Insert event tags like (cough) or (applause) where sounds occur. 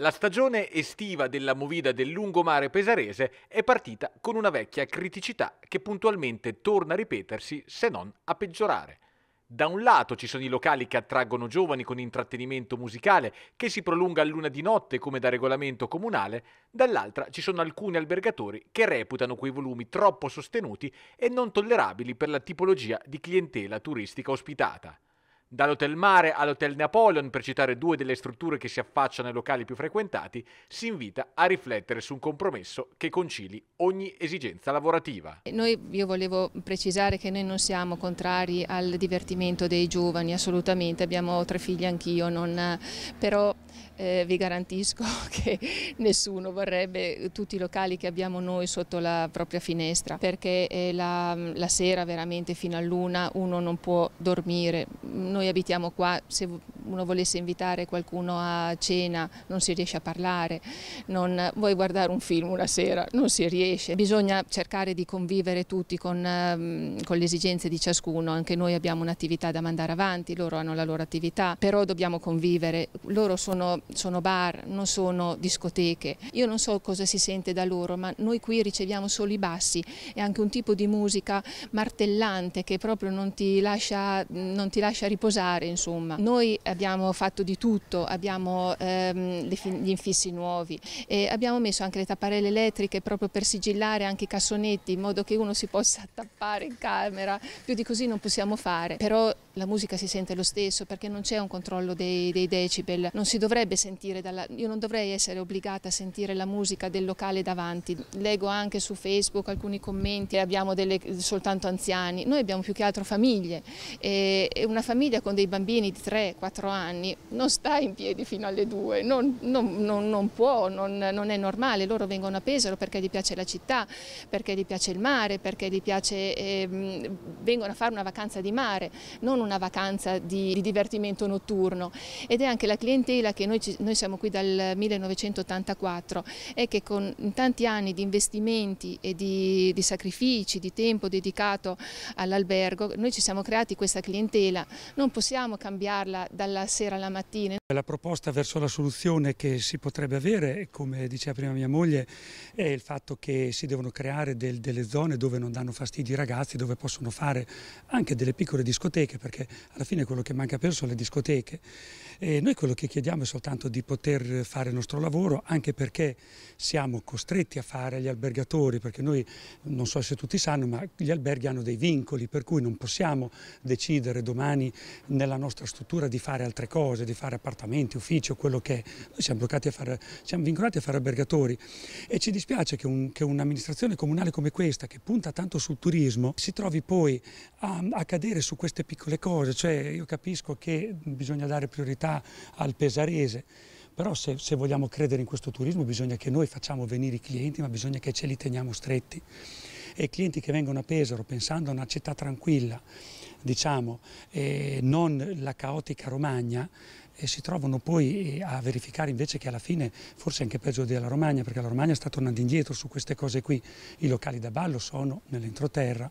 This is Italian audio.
La stagione estiva della movida del lungomare pesarese è partita con una vecchia criticità che puntualmente torna a ripetersi se non a peggiorare. Da un lato ci sono i locali che attraggono giovani con intrattenimento musicale che si prolunga a luna di notte come da regolamento comunale, dall'altra ci sono alcuni albergatori che reputano quei volumi troppo sostenuti e non tollerabili per la tipologia di clientela turistica ospitata. Dall'Hotel Mare all'Hotel Napoleon, per citare due delle strutture che si affacciano ai locali più frequentati, si invita a riflettere su un compromesso che concili ogni esigenza lavorativa. Noi, io volevo precisare che noi non siamo contrari al divertimento dei giovani, assolutamente, abbiamo tre figli anch'io, non... però eh, vi garantisco (laughs) che nessuno vorrebbe tutti i locali che abbiamo noi sotto la propria finestra, perché eh, la, la sera veramente fino a luna uno non può dormire. Non noi abitiamo qua, se uno volesse invitare qualcuno a cena non si riesce a parlare, non vuoi guardare un film una sera, non si riesce. Bisogna cercare di convivere tutti con, ehm, con le esigenze di ciascuno, anche noi abbiamo un'attività da mandare avanti, loro hanno la loro attività, però dobbiamo convivere, loro sono, sono bar, non sono discoteche. Io non so cosa si sente da loro, ma noi qui riceviamo solo i bassi e anche un tipo di musica martellante che proprio non ti lascia, non ti lascia riposare. Insomma. Noi abbiamo fatto di tutto, abbiamo ehm, gli infissi nuovi, e abbiamo messo anche le tapparelle elettriche proprio per sigillare anche i cassonetti in modo che uno si possa (laughs) tappare in camera, più di così non possiamo fare, però la musica si sente lo stesso perché non c'è un controllo dei, dei, decibel, non si dovrebbe sentire, dalla, io non dovrei essere obbligata a sentire la musica del locale davanti, leggo anche su Facebook alcuni commenti, abbiamo delle, soltanto anziani, noi abbiamo più che altro famiglie e, una famiglia con dei bambini di 3-4 anni non sta in piedi fino alle 2, non, non, non, non può, non, è normale, loro vengono a Pesaro perché gli piace la città, perché gli piace il mare, perché gli piace, eh, vengono a fare una vacanza di mare, non una una vacanza di, di divertimento notturno ed è anche la clientela che noi, noi siamo qui dal 1984 e che con tanti anni di investimenti e di, di sacrifici, di tempo dedicato all'albergo, noi ci siamo creati questa clientela, non possiamo cambiarla dalla sera alla mattina. La proposta verso la soluzione che si potrebbe avere, come diceva prima mia moglie, è il fatto che si devono creare del, delle zone dove non danno fastidio i ragazzi, dove possono fare anche delle piccole discoteche, perché perché alla fine quello che manca per sono le discoteche. E noi quello che chiediamo è soltanto di poter fare il nostro lavoro, anche perché siamo costretti a fare gli albergatori, perché noi, non so se tutti sanno, ma gli alberghi hanno dei vincoli, per cui non possiamo decidere domani nella nostra struttura di fare altre cose, di fare appartamenti, uffici o quello che è. Noi siamo, bloccati a fare, siamo vincolati a fare albergatori e ci dispiace che un'amministrazione comunale come questa, che punta tanto sul turismo, si trovi poi a, a cadere su queste piccole cose cose, cioè io capisco che bisogna dare priorità al pesarese, però se, se, vogliamo credere in questo turismo bisogna che noi facciamo venire i clienti, ma bisogna che ce li teniamo stretti. E i clienti che vengono a Pesaro pensando a una città tranquilla, diciamo, eh, non la caotica Romagna, eh, si trovano poi eh, a verificare invece che alla fine forse anche peggio della Romagna, perché la Romagna sta tornando indietro su queste cose qui. I locali da ballo sono nell'entroterra,